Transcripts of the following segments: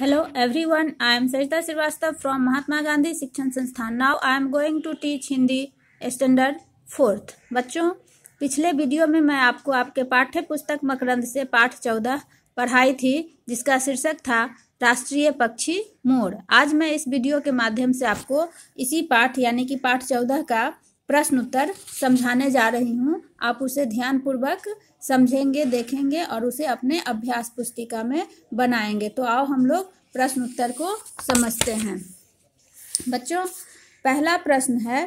hello everyone I am Sarita Shrivastava from Mahatma Gandhi Shikshan Sansthan now I am going to teach Hindi standard fourth बच्चों पिछले video में मैं आपको आपके पाठ्य पुस्तक मकरंद से पाठ चौदह पढ़ाई थी जिसका शीर्षक था राष्ट्रीय पक्षी मोड़ आज मैं इस वीडियो के माध्यम से आपको इसी पाठ यानी कि पाठ चौदह का प्रश्न उत्तर समझाने जा रही हूँ आप उसे ध्यानपूर्वक समझेंगे देखेंगे और उसे अपने अभ्यास पुस्तिका में बनाएंगे तो आओ हम लोग प्रश्न उत्तर को समझते हैं बच्चों पहला प्रश्न है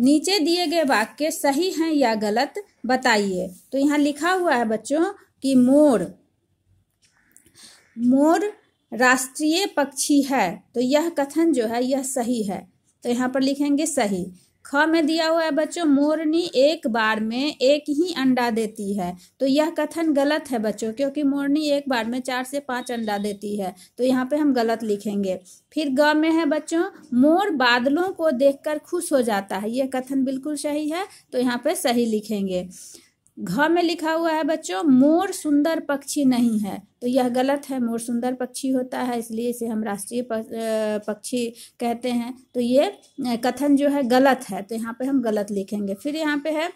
नीचे दिए गए वाक्य सही हैं या गलत बताइए तो यहाँ लिखा हुआ है बच्चों कि मोर मोर राष्ट्रीय पक्षी है तो यह कथन जो है यह सही है तो यहाँ पर लिखेंगे सही ख में दिया हुआ है बच्चों मोरनी एक बार में एक ही अंडा देती है तो यह कथन गलत है बच्चों क्योंकि मोरनी एक बार में चार से पांच अंडा देती है तो यहाँ पे हम गलत लिखेंगे फिर ग में है बच्चों मोर बादलों को देखकर खुश हो जाता है यह कथन बिल्कुल सही है तो यहाँ पे सही लिखेंगे घ में लिखा हुआ है बच्चों मोर सुंदर पक्षी नहीं है तो यह गलत है मोर सुंदर पक्षी होता है इसलिए इसे हम राष्ट्रीय पक्षी कहते हैं तो ये कथन जो है गलत है तो यहाँ पे हम गलत लिखेंगे फिर यहाँ पे है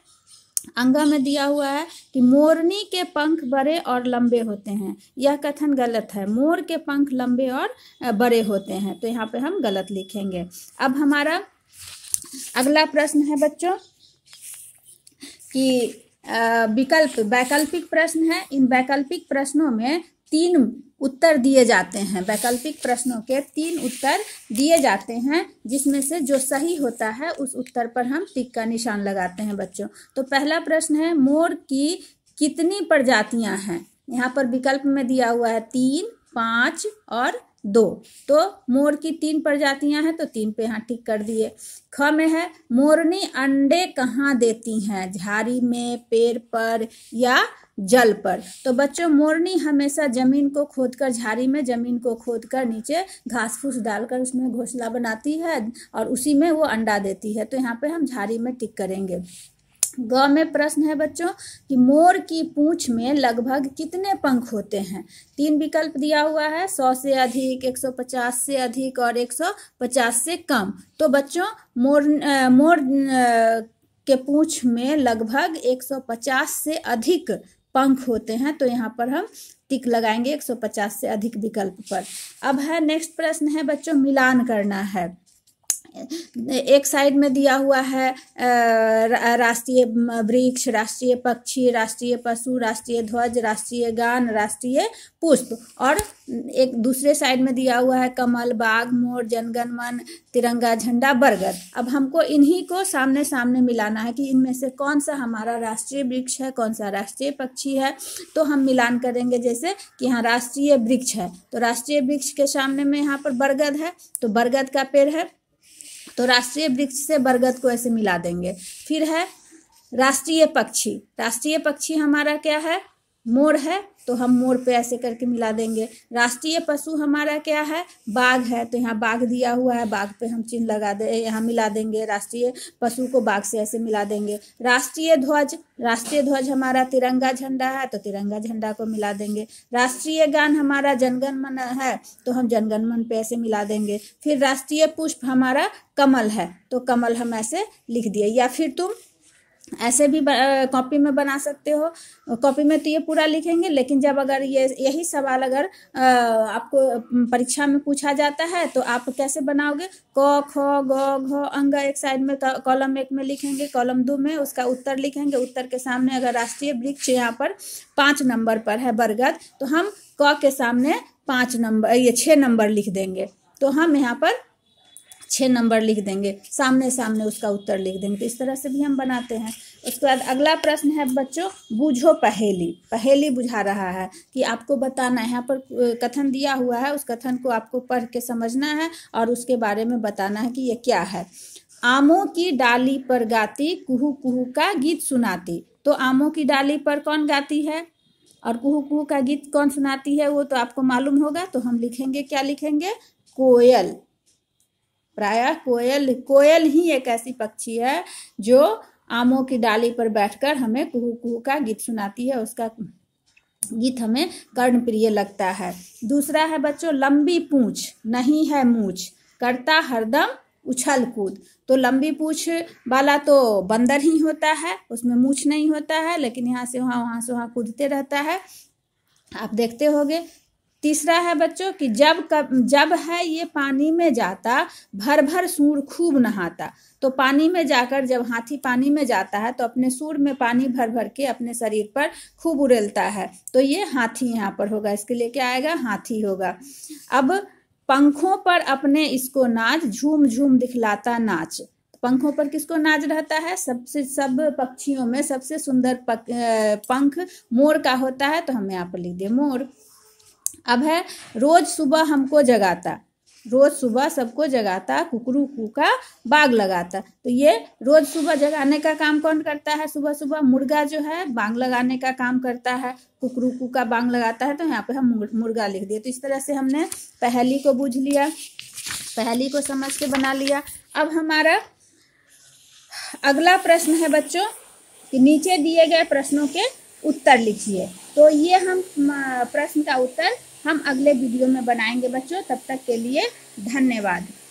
अंगा में दिया हुआ है कि मोरनी के पंख बड़े और लंबे होते हैं यह कथन गलत है मोर के पंख लंबे और बड़े होते हैं तो यहाँ पे हम गलत लिखेंगे अब हमारा अगला प्रश्न है बच्चों कि विकल्प वैकल्पिक प्रश्न है इन वैकल्पिक प्रश्नों में तीन उत्तर दिए जाते हैं वैकल्पिक प्रश्नों के तीन उत्तर दिए जाते हैं जिसमें से जो सही होता है उस उत्तर पर हम टिक का निशान लगाते हैं बच्चों तो पहला प्रश्न है मोर की कितनी प्रजातियां हैं यहाँ पर विकल्प में दिया हुआ है तीन पाँच और दो तो मोर की तीन प्रजातियां हैं तो तीन पे यहाँ टिक कर दिए ख में है मोरनी अंडे कहाँ देती हैं झाड़ी में पेड़ पर या जल पर तो बच्चों मोरनी हमेशा जमीन को खोदकर झाड़ी में जमीन को खोदकर नीचे घास फूस डालकर उसमें घोंसला बनाती है और उसी में वो अंडा देती है तो यहाँ पे हम झाड़ी में टिक करेंगे ग में प्रश्न है बच्चों कि मोर की पूंछ में लगभग कितने पंख होते हैं तीन विकल्प दिया हुआ है सौ से अधिक एक सौ पचास से अधिक और एक सौ पचास से कम तो बच्चों मोर मोर के पूंछ में लगभग एक सौ पचास से अधिक पंख होते हैं तो यहाँ पर हम टिक लगाएंगे एक सौ पचास से अधिक विकल्प पर अब है नेक्स्ट प्रश्न है बच्चों मिलान करना है एक साइड में दिया हुआ है राष्ट्रीय वृक्ष राष्ट्रीय पक्षी राष्ट्रीय पशु राष्ट्रीय ध्वज राष्ट्रीय गान राष्ट्रीय पुष्प और एक दूसरे साइड में दिया हुआ है कमल बाघ मोर जनगण मन तिरंगा झंडा बरगद अब हमको इन्हीं को सामने सामने मिलाना है कि इनमें से कौन सा हमारा राष्ट्रीय वृक्ष है कौन सा राष्ट्रीय पक्षी है तो हम मिलान करेंगे जैसे कि यहाँ राष्ट्रीय वृक्ष है तो राष्ट्रीय वृक्ष के सामने में यहाँ पर बरगद है तो बरगद का पेड़ है तो राष्ट्रीय वृक्ष से बरगद को ऐसे मिला देंगे फिर है राष्ट्रीय पक्षी राष्ट्रीय पक्षी हमारा क्या है मोर है तो हम मोर पे ऐसे करके मिला देंगे राष्ट्रीय पशु हमारा क्या है बाघ है तो यहाँ बाघ दिया हुआ है बाघ पे हम चिन्ह लगा दे यहाँ मिला देंगे राष्ट्रीय पशु को बाघ से ऐसे मिला देंगे राष्ट्रीय ध्वज राष्ट्रीय ध्वज हमारा तिरंगा झंडा है तो तिरंगा झंडा को मिला देंगे राष्ट्रीय गान हमारा जनगण मन है तो हम जनगण मन पे ऐसे मिला देंगे फिर राष्ट्रीय पुष्प हमारा कमल है तो कमल हम ऐसे लिख दिए या फिर तुम ऐसे भी कॉपी में बना सकते हो कॉपी में तो ये पूरा लिखेंगे लेकिन जब अगर ये यही सवाल अगर आपको परीक्षा में पूछा जाता है तो आप कैसे बनाओगे क ख ग घ अंग एक साइड में कॉलम एक में लिखेंगे कॉलम दो में उसका उत्तर लिखेंगे उत्तर के सामने अगर राष्ट्रीय वृक्ष यहाँ पर पाँच नंबर पर है बरगद तो हम क के सामने पाँच नंबर ये छः नंबर लिख देंगे तो हम यहाँ पर छः नंबर लिख देंगे सामने सामने उसका उत्तर लिख देंगे तो इस तरह से भी हम बनाते हैं उसके बाद अगला प्रश्न है बच्चों बूझो पहेली पहेली बुझा रहा है कि आपको बताना है यहाँ पर कथन दिया हुआ है उस कथन को आपको पढ़ के समझना है और उसके बारे में बताना है कि ये क्या है आमों की डाली पर गाती कुहू कुहू का गीत सुनाती तो आमों की डाली पर कौन गाती है और कुहू कुहू का गीत कौन सुनाती है वो तो आपको मालूम होगा तो हम लिखेंगे क्या लिखेंगे कोयल प्रायः कोयल कोयल ही एक ऐसी पक्षी है जो आमों की डाली पर बैठकर हमें कुहू कुहू का गीत सुनाती है उसका गीत हमें कर्णप्रिय लगता है दूसरा है बच्चों लंबी पूछ नहीं है मूछ करता हरदम उछल कूद तो लंबी पूछ वाला तो बंदर ही होता है उसमें मूछ नहीं होता है लेकिन यहाँ से वहाँ वहाँ से वहाँ कूदते रहता है आप देखते होंगे तीसरा है बच्चों कि जब कब जब है ये पानी में जाता भर भर सूर खूब नहाता तो पानी में जाकर जब हाथी पानी में जाता है तो अपने सूर में पानी भर भर के अपने शरीर पर खूब उड़ेलता है तो ये हाथी यहाँ पर होगा इसके लिए क्या आएगा हाथी होगा अब पंखों पर अपने इसको नाच झूम झूम दिखलाता नाच पंखों पर किसको नाच रहता है सबसे सब पक्षियों में सबसे सुंदर पंख मोर का होता है तो हम यहाँ पर लिख दे मोर अब है रोज सुबह हमको जगाता रोज सुबह सबको जगाता कुकरू कु का बाग लगाता तो ये रोज सुबह जगाने का काम कौन करता है सुबह सुबह मुर्गा जो है बांग लगाने का काम करता है कुकरू कु का बांग लगाता है तो यहाँ पे हम मुर्गा लिख दिए तो इस तरह से हमने पहली को बूझ लिया पहली को समझ के बना लिया अब हमारा अगला प्रश्न है बच्चों कि नीचे दिए गए प्रश्नों के उत्तर लिखिए तो ये हम प्रश्न का उत्तर हम अगले वीडियो में बनाएंगे बच्चों तब तक के लिए धन्यवाद